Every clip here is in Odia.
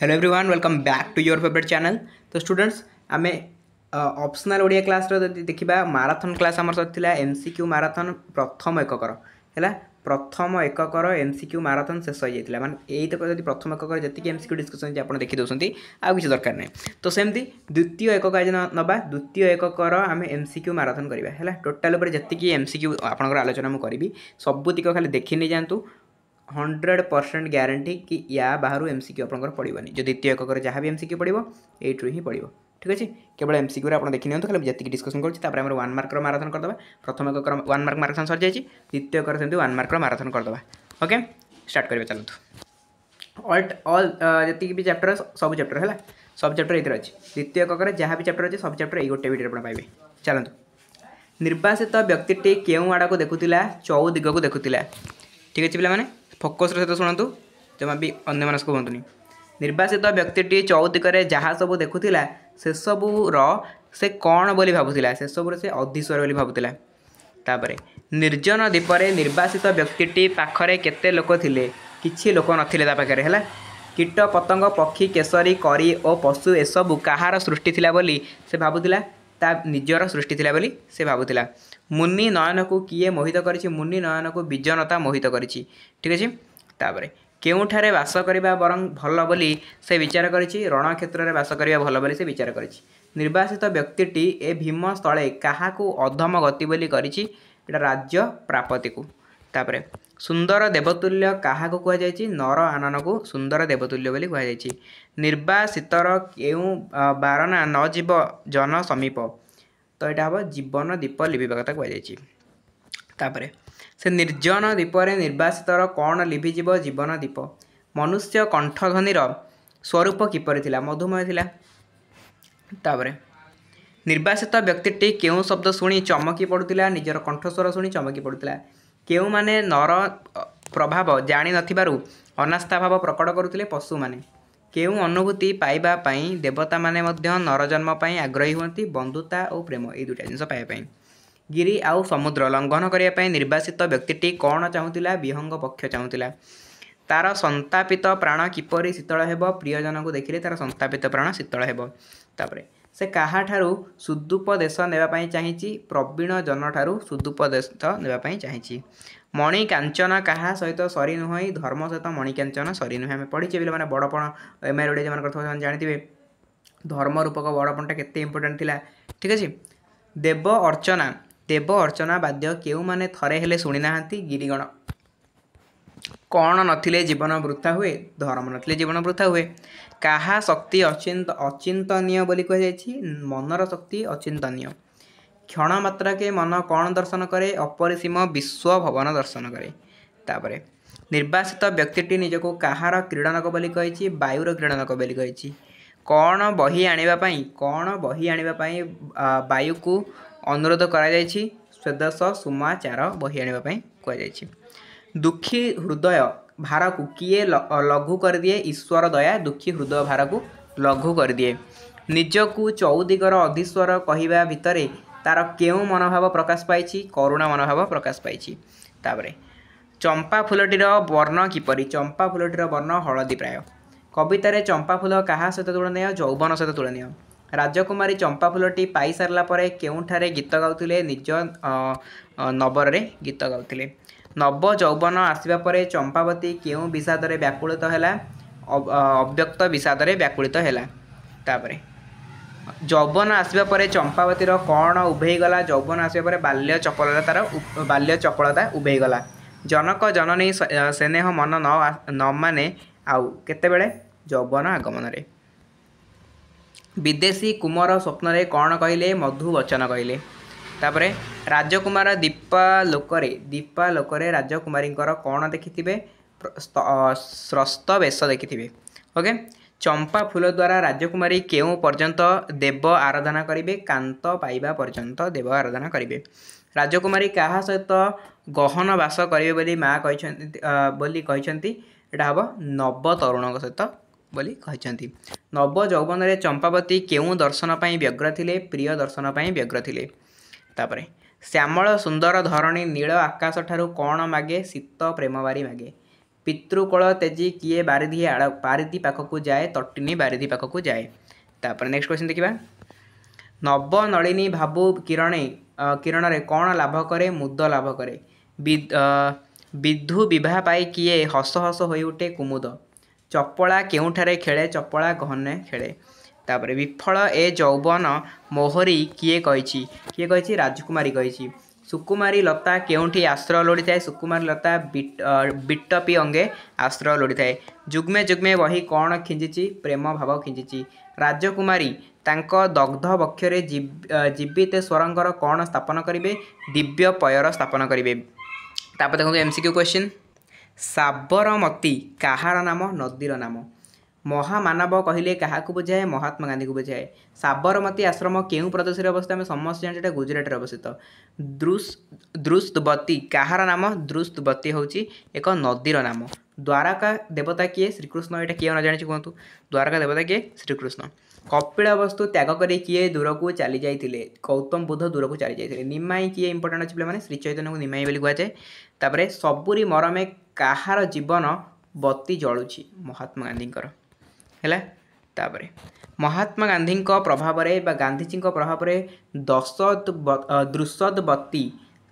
hello everyone welcome back to your favourite channel ତ ଷ୍ଟୁଡେଣ୍ଟସ୍ ଆମେ ଅପ୍ସନାଲ୍ ଓଡ଼ିଆ କ୍ଲାସ୍ର ଯଦି ଦେଖିବା ମାରାଥନ୍ କ୍ଲାସ୍ ଆମର ସରିଥିଲା ଏମ୍ ସି କ୍ୟୁ ମାରାଥନ୍ ପ୍ରଥମ ଏକକର ହେଲା ପ୍ରଥମ ଏକକର ଏମ୍ ସି କ୍ୟୁ ମାରାଥନ୍ ଶେଷ ହୋଇଯାଇଥିଲା ମାନେ ଏଇତକ ଯଦି ପ୍ରଥମ ଏକକର ଯେତିକି ଏମ୍ ସି କ୍ୟୁ ଡିସ୍କସନ୍ ଆପଣ ଦେଖିଦେଉଛନ୍ତି ଆଉ କିଛି ଦରକାର ନାହିଁ ତ ସେମିତି ଦ୍ୱିତୀୟ ଏକକ ଆଜି ନେବା ଦ୍ୱିତୀୟ ଏକକର ଆମେ ଏମ୍ ସି କ୍ୟୁ ମାରାଥନ୍ କରିବା ହେଲା ଟୋଟାଲ୍ ଉପରେ ଯେତିକି ଏମ୍ ସି କ୍ୟୁ ଆପଣଙ୍କର ଆଲୋଚନା ମୁଁ କରିବି ସବୁତିକ ଖାଲି ଦେଖିନେଇ ଯାଆନ୍ତୁ हंड्रेड परसेंट ग्यारंटी कि या बाहर एम सिक्यू आप पड़ोनि जो द्वितीय एक जहाँ भी एम सिक्यू पड़ो यू ही पड़ो ठीक अच्छे केवल एम सिक्यू आप देखी नि खाली जैसे डिस्कसन करेंगे वन मार्क माराथन करदे प्रथम एक वन मार्क माराथन सर जाए द्वितीय एक सेम वन मार्क माराथन करदे ओके स्टार्ट करवा चलो अल्ट अल जी भी चैप्टर सब चैप्टर है सब चैप्टर ये अच्छे द्वितीय एक जहाँ भी चैप्टर अच्छे सब चैप्टर ये गोटे भी आप चलत निर्वासित व्यक्ति केड़ को देखुला चौ दिग देखुला ठीक अच्छे पे ଫୋକସ୍ର ସହିତ ଶୁଣନ୍ତୁ ଜମା ବି ଅନ୍ୟମାନଙ୍କୁ କୁହନ୍ତୁନି ନିର୍ବାସିତ ବ୍ୟକ୍ତିଟି ଚୌତିକରେ ଯାହା ସବୁ ଦେଖୁଥିଲା ସେସବୁର ସେ କ'ଣ ବୋଲି ଭାବୁଥିଲା ସେସବୁର ସେ ଅଧିଶ୍ୱର ବୋଲି ଭାବୁଥିଲା ତାପରେ ନିର୍ଜନ ଦ୍ୱୀପରେ ନିର୍ବାସିତ ବ୍ୟକ୍ତିଟି ପାଖରେ କେତେ ଲୋକ ଥିଲେ କିଛି ଲୋକ ନଥିଲେ ତା ପାଖରେ ହେଲା କୀଟ ପତଙ୍ଗ ପକ୍ଷୀ କେଶରୀ କରି ଓ ପଶୁ ଏସବୁ କାହାର ସୃଷ୍ଟି ଥିଲା ବୋଲି ସେ ଭାବୁଥିଲା ତା ନିଜର ସୃଷ୍ଟି ଥିଲା ବୋଲି ସେ ଭାବୁଥିଲା ମୁନି ନୟନକୁ କିଏ ମୋହିତ କରିଛି ମୁନି ନୟନକୁ ବିଜନତା ମୋହିତ କରିଛି ଠିକ୍ ଅଛି ତାପରେ କେଉଁଠାରେ ବାସ କରିବା ବରଂ ଭଲ ବୋଲି ସେ ବିଚାର କରିଛି ରଣକ୍ଷେତ୍ରରେ ବାସ କରିବା ଭଲ ବୋଲି ସେ ବିଚାର କରିଛି ନିର୍ବାସିତ ବ୍ୟକ୍ତିଟି ଏ ଭୀମ ସ୍ଥଳେ କାହାକୁ ଅଧମ ଗତି ବୋଲି କରିଛି ଏଇଟା ରାଜ୍ୟ ପ୍ରାପତିକୁ ତାପରେ ସୁନ୍ଦର ଦେବତୁଲ୍ୟ କାହାକୁ କୁହାଯାଇଛି ନର ଆନନକୁ ସୁନ୍ଦର ଦେବତୁଲ୍ୟ ବୋଲି କୁହାଯାଇଛି ନିର୍ବାସିତର କେଉଁ ବାରଣା ନ ଯିବ ଜନ ସମୀପ ତ ଏଇଟା ହେବ ଜୀବନ ଦୀପ ଲିଭିବା କଥା କୁହାଯାଇଛି ତାପରେ ସେ ନିର୍ଜନ ଦୀପରେ ନିର୍ବାସିତର କ'ଣ ଲିଭିଯିବ ଜୀବନ ଦୀପ ମନୁଷ୍ୟ କଣ୍ଠଧ୍ୱନିର ସ୍ୱରୂପ କିପରି ଥିଲା ମଧୁମୟ ଥିଲା ତାପରେ ନିର୍ବାସିତ ବ୍ୟକ୍ତିଟି କେଉଁ ଶବ୍ଦ ଶୁଣି ଚମକି ପଡ଼ୁଥିଲା ନିଜର କଣ୍ଠସ୍ୱର ଶୁଣି ଚମକି ପଡ଼ୁଥିଲା କେଉଁମାନେ ନର ପ୍ରଭାବ ଜାଣିନଥିବାରୁ ଅନାସ୍ଥା ଭାବ ପ୍ରକଟ କରୁଥିଲେ ପଶୁମାନେ କେଉଁ ଅନୁଭୂତି ପାଇବା ପାଇଁ ଦେବତାମାନେ ମଧ୍ୟ ନରଜନ୍ମ ପାଇଁ ଆଗ୍ରହୀ ହୁଅନ୍ତି ବନ୍ଧୁତା ଓ ପ୍ରେମ ଏଇ ଦୁଇଟା ଜିନିଷ ପାଇବା ପାଇଁ ଗିରି ଆଉ ସମୁଦ୍ର ଲଙ୍ଘନ କରିବା ପାଇଁ ନିର୍ବାସିତ ବ୍ୟକ୍ତିଟି କ'ଣ ଚାହୁଁଥିଲା ବିହଙ୍ଗ ପକ୍ଷ ଚାହୁଁଥିଲା ତା'ର ସନ୍ତାପିତ ପ୍ରାଣ କିପରି ଶୀତଳ ହେବ ପ୍ରିୟଜନକୁ ଦେଖିଲେ ତା'ର ସନ୍ତାପିତ ପ୍ରାଣ ଶୀତଳ ହେବ ତାପରେ ସେ କାହାଠାରୁ ସୁଦୁପଦେଶ ନେବା ପାଇଁ ଚାହିଁଛି ପ୍ରବୀଣ ଜନଠାରୁ ସୁଦୁପଦେଶ ନେବା ପାଇଁ ଚାହିଁଛି ମଣିକାଞ୍ଚନ କାହା ସହିତ ସରି ନୁହେଁ ଧର୍ମ ସହିତ ମଣିକାଞ୍ଚନ ସରି ନୁହେଁ ଆମେ ପଢ଼ିଛେ ପିଲାମାନେ ବଡ଼ପଣ ଏମ୍ଆଇ ରୋଡ଼ିଆ ଯେଉଁମାନେ କରିଥିବ ସେମାନେ ଜାଣିଥିବେ ଧର୍ମ ରୂପକ ବଡ଼ପଣଟା କେତେ ଇମ୍ପୋର୍ଟାଣ୍ଟ ଥିଲା ଠିକ୍ ଅଛି ଦେବ ଅର୍ଚ୍ଚନା ଦେବ ଅର୍ଚ୍ଚନା ବାଦ୍ୟ କେଉଁମାନେ ଥରେ ହେଲେ ଶୁଣିନାହାନ୍ତି ଗିରିଗଣ କ'ଣ ନଥିଲେ ଜୀବନ ବୃଥା ହୁଏ ଧର୍ମ ନଥିଲେ ଜୀବନ ବୃଥା ହୁଏ କାହା ଶକ୍ତି ଅଚିନ୍ତ ଅଚିନ୍ତନୀୟ ବୋଲି କୁହାଯାଇଛି ମନର ଶକ୍ତି ଅଚିନ୍ତନୀୟ କ୍ଷଣ ମାତ୍ରାକେ ମନ କ'ଣ ଦର୍ଶନ କରେ ଅପରିସୀମ ବିଶ୍ୱ ଭବନ ଦର୍ଶନ କରେ ତାପରେ ନିର୍ବାସିତ ବ୍ୟକ୍ତିଟି ନିଜକୁ କାହାର କ୍ରୀଡ଼ନକ ବୋଲି କହିଛି ବାୟୁର କ୍ରୀଡ଼ନକ ବୋଲି କହିଛି କ'ଣ ବହି ଆଣିବା ପାଇଁ କ'ଣ ବହି ଆଣିବା ପାଇଁ ବାୟୁକୁ ଅନୁରୋଧ କରାଯାଇଛି ସ୍ୱଦେଶ ସୁମା ଚାର ବହି ଆଣିବା ପାଇଁ କୁହାଯାଇଛି ଦୁଃଖୀ ହୃଦୟ ଭାରକୁ କିଏ ଲଘୁ କରିଦିଏ ଈଶ୍ୱର ଦୟା ଦୁଃଖୀ ହୃଦୟ ଭାରକୁ ଲଘୁ କରିଦିଏ ନିଜକୁ ଚଉଦିଗର ଅଧିଶ୍ୱର କହିବା ଭିତରେ ତା'ର କେଉଁ ମନୋଭାବ ପ୍ରକାଶ ପାଇଛି କରୁଣା ମନୋଭାବ ପ୍ରକାଶ ପାଇଛି ତାପରେ ଚମ୍ପା ଫୁଲଟିର ବର୍ଣ୍ଣ କିପରି ଚମ୍ପା ଫୁଲଟିର ବର୍ଣ୍ଣ ହଳଦୀ ପ୍ରାୟ କବିତାରେ ଚମ୍ପା ଫୁଲ କାହା ସହିତ ତୁଳନୀୟ ଯୌବନ ସହିତ ତୁଳନୀୟ ରାଜକୁମାରୀ ଚମ୍ପା ଫୁଲଟି ପାଇସାରିଲା ପରେ କେଉଁଠାରେ ଗୀତ ଗାଉଥିଲେ ନିଜ ନବରରେ ଗୀତ ଗାଉଥିଲେ ନବ ଯୌବନ ଆସିବା ପରେ ଚମ୍ପାବତୀ କେଉଁ ବିଷାଦରେ ବ୍ୟାକୁଳିତ ହେଲା ଅବ୍ୟକ୍ତ ବିଷାଦରେ ବ୍ୟାକୁଳିତ ହେଲା ତାପରେ ଯୌବନ ଆସିବା ପରେ ଚମ୍ପାବତୀର କ'ଣ ଉଭେଇ ଗଲା ଯୌବନ ଆସିବା ପରେ ବାଲ୍ୟ ଚପଳତା ତା'ର ବାଲ୍ୟ ଚପଳତା ଉଭେଇ ଗଲା ଜନକ ଜନନୀ ସ୍ନେହ ମନ ନ ମାନେ ଆଉ କେତେବେଳେ ଯୌବନ ଆଗମନରେ ବିଦେଶୀ କୁମର ସ୍ୱପ୍ନରେ କ'ଣ କହିଲେ ମଧୁ ବଚନ କହିଲେ ତାପରେ ରାଜକୁମାର ଦୀପାଲୋକରେ ଦୀପାଲୋକରେ ରାଜକୁମାରୀଙ୍କର କ'ଣ ଦେଖିଥିବେ ସ୍ରସ୍ତ ବେଶ ଦେଖିଥିବେ ଓକେ ଚମ୍ପା ଫୁଲ ଦ୍ୱାରା ରାଜକୁମାରୀ କେଉଁ ପର୍ଯ୍ୟନ୍ତ ଦେବ ଆରାଧନା କରିବେ କାନ୍ତ ପାଇବା ପର୍ଯ୍ୟନ୍ତ ଦେବ ଆରାଧନା କରିବେ ରାଜକୁମାରୀ କାହା ସହିତ ଗହନ ବାସ କରିବେ ବୋଲି ମା' କହିଛନ୍ତି ବୋଲି କହିଛନ୍ତି ଏଇଟା ହେବ ନବତରୁଣଙ୍କ ସହିତ ବୋଲି କହିଛନ୍ତି ନବ ଯୌବନରେ ଚମ୍ପାବତୀ କେଉଁ ଦର୍ଶନ ପାଇଁ ବ୍ୟଗ୍ର ଥିଲେ ପ୍ରିୟ ଦର୍ଶନ ପାଇଁ ବ୍ୟଗ୍ର ଥିଲେ ତାପରେ ଶ୍ୟାମଳ ସୁନ୍ଦର ଧରଣୀ ନୀଳ ଆକାଶ ଠାରୁ କ'ଣ ମାଗେ ଶୀତ ପ୍ରେମବାରି ମାଗେ ପିତୃକୋଳ ତେଜି କିଏ ବାରିଧି ଆଡ଼ ବାରିଧି ପାଖକୁ ଯାଏ ତଟିନୀ ବାରିଧି ପାଖକୁ ଯାଏ ତାପରେ ନେକ୍ସଟ କ୍ୱେଶ୍ଚିନ୍ ଦେଖିବା ନବ ନଳିନୀ ଭାବୁ କିରଣେ କିରଣରେ କ'ଣ ଲାଭ କରେ ମୁଦ ଲାଭ କରେ ବିଧୁ ବିବାହ ପାଇ କିଏ ହସ ହସ ହୋଇ ଉଠେ କୁମୁଦ ଚପଳା କେଉଁଠାରେ ଖେଳେ ଚପଳା ଘନେ ଖେଳେ ତାପରେ ବିଫଳ ଏ ଯୌବନ ମୋହରି କିଏ କହିଛି କିଏ କହିଛି ରାଜକୁମାରୀ କହିଛି ସୁକୁମାରୀ ଲତା କେଉଁଠି ଆଶ୍ରୟ ଲୋଡ଼ିଥାଏ ସୁକୁମାରୀ ଲତା ବିଟ ପି ଅଙ୍ଗେ ଆଶ୍ରୟ ଲୋଡ଼ିଥାଏ ଯୁଗ୍ମେ ଯୁଗ୍ମେ ବହି କ'ଣ ଖିଞ୍ଚିଛି ପ୍ରେମ ଭାବ ଖିଞ୍ଚିଛି ରାଜକୁମାରୀ ତାଙ୍କ ଦଗ୍ଧ ବକ୍ଷରେ ଜୀବିତ ସ୍ୱରଙ୍କର କ'ଣ ସ୍ଥାପନ କରିବେ ଦିବ୍ୟ ପୟର ସ୍ଥାପନ କରିବେ ତାପରେ ଦେଖନ୍ତୁ M C Q question Sabarmati କାହାର ନାମ ନଦୀର ନାମ ମହାମାନବ କହିଲେ କାହାକୁ ବୁଝାଏ ମହାତ୍ମା ଗାନ୍ଧୀକୁ ବୁଝାଏ ସାବରମତୀ ଆଶ୍ରମ କେଉଁ ପ୍ରଦେଶରେ ଅବସ୍ଥିତ ଆମେ ସମସ୍ତେ ଜାଣିଛୁ ଏଇଟା ଗୁଜରାଟରେ ଅବସ୍ଥିତ ଦୃଶ୍ ଦୃଶ୍ବତୀ କାହାର ନାମ ଦୃଶ୍ବତୀ ହେଉଛି ଏକ ନଦୀର ନାମ ଦ୍ୱାରକା ଦେବତା କିଏ ଶ୍ରୀକୃଷ୍ଣ ଏଇଟା କିଏ ନ ଜାଣିଛି କୁହନ୍ତୁ ଦ୍ୱାରକା ଦେବତା କିଏ ଶ୍ରୀକୃଷ୍ଣ କପିଳ ବସ୍ତୁ ତ୍ୟାଗ କରି କିଏ ଦୂରକୁ ଚାଲି ଯାଇଥିଲେ ଗୌତମ ବୁଦ୍ଧ ଦୂରକୁ ଚାଲି ଯାଇଥିଲେ ନିମାଇ କିଏ ଇମ୍ପୋର୍ଟାଣ୍ଟ ଅଛି ପିଲାମାନେ ଶ୍ରୀ ଚୈତନ୍ୟକୁ ନିମାଇ ବୋଲି କୁହାଯାଏ ତାପରେ ସବୁରି ମରମେ କାହାର ଜୀବନ ବତି ଜଳୁଛି ମହାତ୍ମା ଗାନ୍ଧୀଙ୍କର ହେଲା ତାପରେ ମହାତ୍ମା ଗାନ୍ଧୀଙ୍କ ପ୍ରଭାବରେ ବା ଗାନ୍ଧିଜୀଙ୍କ ପ୍ରଭାବରେ ଦଶ ଦୃଶଦ ବତୀ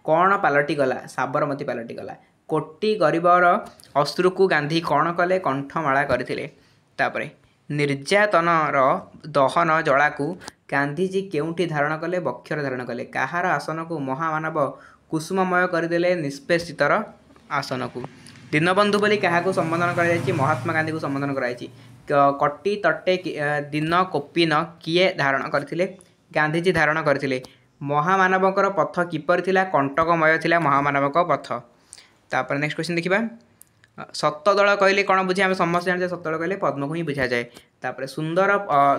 କ'ଣ ପାଲଟିଗଲା ସାବରମତୀ ପାଲଟିଗଲା କୋଟି ଗରିବର ଅଶ୍ରୁକୁ ଗାନ୍ଧୀ କ'ଣ କଲେ କଣ୍ଠମାଳା କରିଥିଲେ ତାପରେ ନିର୍ଯାତନର ଦହନ ଜଳାକୁ ଗାନ୍ଧିଜୀ କେଉଁଠି ଧାରଣ କଲେ ବକ୍ଷର ଧାରଣ କଲେ କାହାର ଆସନକୁ ମହାମାନବ କୁସୁମମୟ କରିଦେଲେ ନିଷ୍ପେଷିତର ଆସନକୁ ଦୀନବନ୍ଧୁ ବୋଲି କାହାକୁ ସମ୍ବୋଧନ କରାଯାଇଛି ମହାତ୍ମା ଗାନ୍ଧୀକୁ ସମ୍ବୋଧନ କରାଯାଇଛି କଟି ତଟେ ଦିନ କୋପିନ କିଏ ଧାରଣ କରିଥିଲେ ଗାନ୍ଧିଜୀ ଧାରଣ କରିଥିଲେ ମହାମାନବଙ୍କର ପଥ କିପରି ଥିଲା କଣ୍ଟକମୟ ଥିଲା ମହାମାନବଙ୍କ ପଥ ତାପରେ ନେକ୍ସଟ କ୍ୱେଶ୍ଚିନ୍ ଦେଖିବା ସତଦଳ କହିଲେ କ'ଣ ବୁଝେ ଆମେ ସମସ୍ତେ ଜାଣିଛେ ସତଦଳ କହିଲେ ପଦ୍ମକୁ ହିଁ ବୁଝାଯାଏ ତାପରେ ସୁନ୍ଦର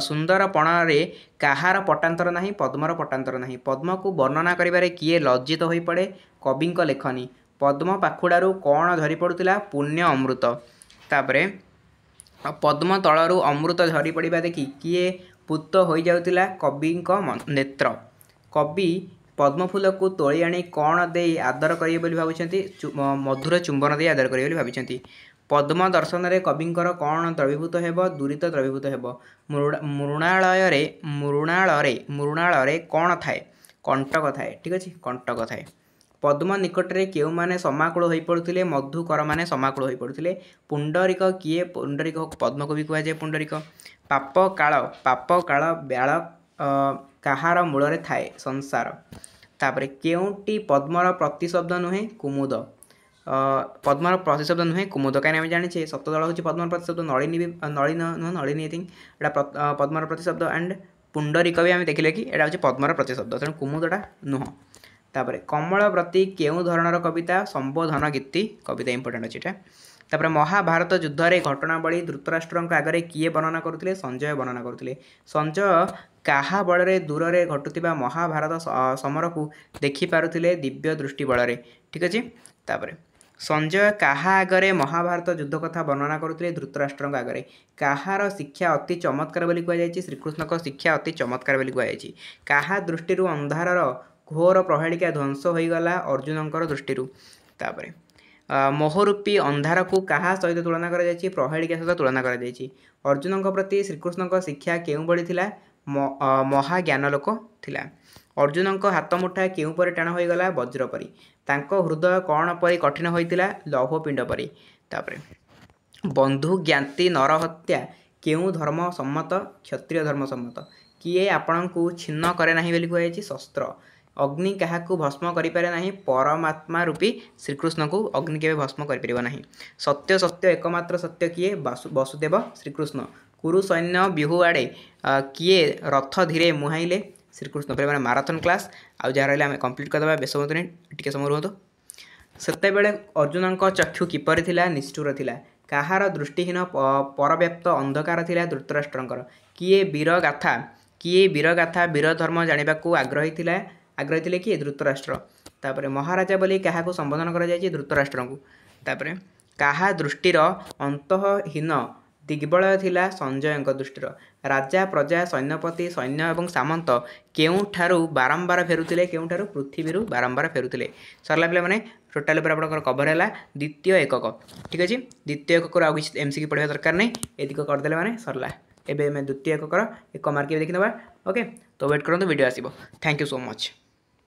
ସୁନ୍ଦର ପଣରେ କାହାର ପଟାନ୍ତର ନାହିଁ ପଦ୍ମର ପଟାନ୍ତର ନାହିଁ ପଦ୍ମକୁ ବର୍ଣ୍ଣନା କରିବାରେ କିଏ ଲଜ୍ଜିତ ହୋଇପଡ଼େ କବିଙ୍କ ଲେଖନୀ ପଦ୍ମ ପାଖୁଡ଼ାରୁ କ'ଣ ଧରି ପଡ଼ୁଥିଲା ପୁଣ୍ୟ ଅମୃତ ତାପରେ ପଦ୍ମ ତଳରୁ ଅମୃତ ଝରି ପଡ଼ିବା ଦେଖି କିଏ ପୁତ ହୋଇଯାଉଥିଲା କବିଙ୍କ ନେତ୍ର କବି ପଦ୍ମଫୁଲକୁ ତୋଳି ଆଣି କ'ଣ ଦେଇ ଆଦର କରିବେ ବୋଲି ଭାବୁଛନ୍ତି ମଧୁର ଚୁମ୍ବନ ଦେଇ ଆଦର କରିବେ ବୋଲି ଭାବିଛନ୍ତି ପଦ୍ମ ଦର୍ଶନରେ କବିଙ୍କର କ'ଣ ଦ୍ରବୀଭୂତ ହେବ ଦୂରିତ ଦ୍ରବୀଭୂତ ହେବ ମୃଣାଳୟରେ ମୃଣାଳରେ ମୃଣାଳରେ କ'ଣ ଥାଏ କଣ୍ଟକ ଥାଏ ଠିକ୍ ଅଛି କଣ୍ଟକ ଥାଏ ପଦ୍ମ ନିକଟରେ କେଉଁମାନେ ସମାକୁଳ ହୋଇପଡ଼ୁଥିଲେ ମଧୁକରମାନେ ସମାକୁଳ ହୋଇପଡ଼ୁଥିଲେ ପୁଣ୍ଡରିକ କିଏ ପୁଣ୍ଡରିକ ପଦ୍ମକବି କୁହାଯାଏ ପୁଣ୍ଡରିକ ପାପ କାଳ ପାପ କାଳ ବ୍ୟାଳ କାହାର ମୂଳରେ ଥାଏ ସଂସାର ତାପରେ କେଉଁଟି ପଦ୍ମର ପ୍ରତିଶବ୍ଦ ନୁହେଁ କୁମୁଦ ପଦ୍ମର ପ୍ରତିଶବ୍ଦ ନୁହେଁ କୁମୁଦ କାହିଁକି ଆମେ ଜାଣିଛେ ସତଦଳ ହେଉଛି ପଦ୍ମର ପ୍ରତିଶବ୍ଦ ନଳିନୀ ବି ନଳିନୀ ନୁହଁ ନଳିନୀ ଥିଙ୍କ ଏଇଟା ପଦ୍ମର ପ୍ରତିଶବ୍ଦ ଆଣ୍ଡ ପୁଣ୍ଡରିକ ବି ଆମେ ଦେଖିଲେ କି ଏଇଟା ହେଉଛି ପଦ୍ମର ପ୍ରତିଶବ୍ଦ ତେଣୁ କୁମୁଦଟା ନୁହଁ ତାପରେ କମଳ ପ୍ରତି କେଉଁ ଧରଣର କବିତା ସମ୍ବୋଧନ ଗୀତି କବିତା ଇମ୍ପୋର୍ଟାଣ୍ଟ ଅଛି ଏଇଟା ତାପରେ ମହାଭାରତ ଯୁଦ୍ଧରେ ଘଟଣାବଳୀ ଧୃତରାଷ୍ଟ୍ରଙ୍କ ଆଗରେ କିଏ ବର୍ଣ୍ଣନା କରୁଥିଲେ ସଞ୍ଜୟ ବର୍ଣ୍ଣନା କରୁଥିଲେ ସଞ୍ଜୟ କାହା ବଳରେ ଦୂରରେ ଘଟୁଥିବା ମହାଭାରତ ସମରକୁ ଦେଖିପାରୁଥିଲେ ଦିବ୍ୟ ଦୃଷ୍ଟି ବଳରେ ଠିକ୍ ଅଛି ତାପରେ ସଞ୍ଜୟ କାହା ଆଗରେ ମହାଭାରତ ଯୁଦ୍ଧ କଥା ବର୍ଣ୍ଣନା କରୁଥିଲେ ଧୃତରାଷ୍ଟ୍ରଙ୍କ ଆଗରେ କାହାର ଶିକ୍ଷା ଅତି ଚମତ୍କାର ବୋଲି କୁହାଯାଇଛି ଶ୍ରୀକୃଷ୍ଣଙ୍କ ଶିକ୍ଷା ଅତି ଚମତ୍କାର ବୋଲି କୁହାଯାଇଛି କାହା ଦୃଷ୍ଟିରୁ ଅନ୍ଧାରର ଘୋର ପ୍ରହେଳିକା ଧ୍ୱଂସ ହୋଇଗଲା ଅର୍ଜୁନଙ୍କର ଦୃଷ୍ଟିରୁ ତାପରେ ମୋହରୂପୀ ଅନ୍ଧାରକୁ କାହା ସହିତ ତୁଳନା କରାଯାଇଛି ପ୍ରହେଳିକା ସହିତ ତୁଳନା କରାଯାଇଛି ଅର୍ଜୁନଙ୍କ ପ୍ରତି ଶ୍ରୀକୃଷ୍ଣଙ୍କ ଶିକ୍ଷା କେଉଁଭଳି ଥିଲା ମହାଜ୍ଞାନ ଲୋକ ଥିଲା ଅର୍ଜୁନଙ୍କ ହାତ ମୁଠା କେଉଁପରି ଟାଣ ହୋଇଗଲା ବଜ୍ର ପରି ତାଙ୍କ ହୃଦୟ କ'ଣ ପରି କଠିନ ହୋଇଥିଲା ଲୌହ ପିଣ୍ଡ ପରି ତାପରେ ବନ୍ଧୁ ଜ୍ଞାତି ନରହତ୍ୟା କେଉଁ ଧର୍ମ ସମ୍ମତ କ୍ଷତ୍ରିୟ ଧର୍ମ ସମ୍ମତ କିଏ ଆପଣଙ୍କୁ ଛିନ୍ନ କରେ ନାହିଁ ବୋଲି କୁହାଯାଇଛି ଶସ୍ତ୍ର ଅଗ୍ନି କାହାକୁ ଭସ୍ମ କରିପାରେ ନାହିଁ ପରମାତ୍ମା ରୂପୀ ଶ୍ରୀକୃଷ୍ଣଙ୍କୁ ଅଗ୍ନି କେବେ ଭସ୍ମ କରିପାରିବ ନାହିଁ ସତ୍ୟ ସତ୍ୟ ଏକମାତ୍ର ସତ୍ୟ କିଏ ବସୁଦେବ ଶ୍ରୀକୃଷ୍ଣ କୁରୁ ସୈନ୍ୟ ବିହୁ ଆଡ଼େ କିଏ ରଥ ଧୀରେ ମୁହାଇଲେ ଶ୍ରୀକୃଷ୍ଣ ପରେ ମାନେ ମାରାଥନ୍ କ୍ଲାସ୍ ଆଉ ଯାହା ରହିଲେ ଆମେ କମ୍ପ୍ଲିଟ୍ କରିଦେବା ବେଶ ହୁଅନ୍ତୁନି ଟିକେ ସମୟ ରୁହନ୍ତୁ ସେତେବେଳେ ଅର୍ଜୁନଙ୍କ ଚକ୍ଷୁ କିପରି ଥିଲା ନିଷ୍ଠୁର ଥିଲା କାହାର ଦୃଷ୍ଟିହୀନ ପରବ୍ୟାପ୍ତ ଅନ୍ଧକାର ଥିଲା ଧୃତରାଷ୍ଟ୍ରଙ୍କର କିଏ ବୀରଗାଥା କିଏ ବୀରଗାଥା ବୀର ଧର୍ମ ଜାଣିବାକୁ ଆଗ୍ରହୀ ଥିଲା ଆଗରେ ଥିଲେ କିଏ ଧୃତରାଷ୍ଟ୍ର ତାପରେ ମହାରାଜା ବୋଲି କାହାକୁ ସମ୍ବୋଧନ କରାଯାଇଛି ଧୃତରାଷ୍ଟ୍ରଙ୍କୁ ତାପରେ କାହା ଦୃଷ୍ଟିର ଅନ୍ତହୀନ ଦିଗ୍ବଳୟ ଥିଲା ସଞ୍ଜୟଙ୍କ ଦୃଷ୍ଟିର ରାଜା ପ୍ରଜା ସୈନ୍ୟପତି ସୈନ୍ୟ ଏବଂ ସାମନ୍ତ କେଉଁଠାରୁ ବାରମ୍ବାର ଫେରୁଥିଲେ କେଉଁଠାରୁ ପୃଥିବୀରୁ ବାରମ୍ବାର ଫେରୁଥିଲେ ସରିଲା ପିଲାମାନେ ଟୋଟାଲ୍ ଉପରେ ଆପଣଙ୍କର କଭର୍ ହେଲା ଦ୍ୱିତୀୟ ଏକକ ଠିକ୍ ଅଛି ଦ୍ୱିତୀୟ ଏକକରୁ ଆଉ କିଛି ଏମ୍ସିକି ପଢ଼ିବା ଦରକାର ନାହିଁ ଏତିକି କରିଦେଲେ ମାନେ ସରିଲା ଏବେ ଆମେ ଦ୍ୱିତୀୟ ଏକକର ଏକ ମାର୍କ ଦେଖିନେବା ଓକେ ତ ୱେଟ୍ କରନ୍ତୁ ଭିଡ଼ିଓ ଆସିବ ଥ୍ୟାଙ୍କ ୟୁ ସୋ ମଚ୍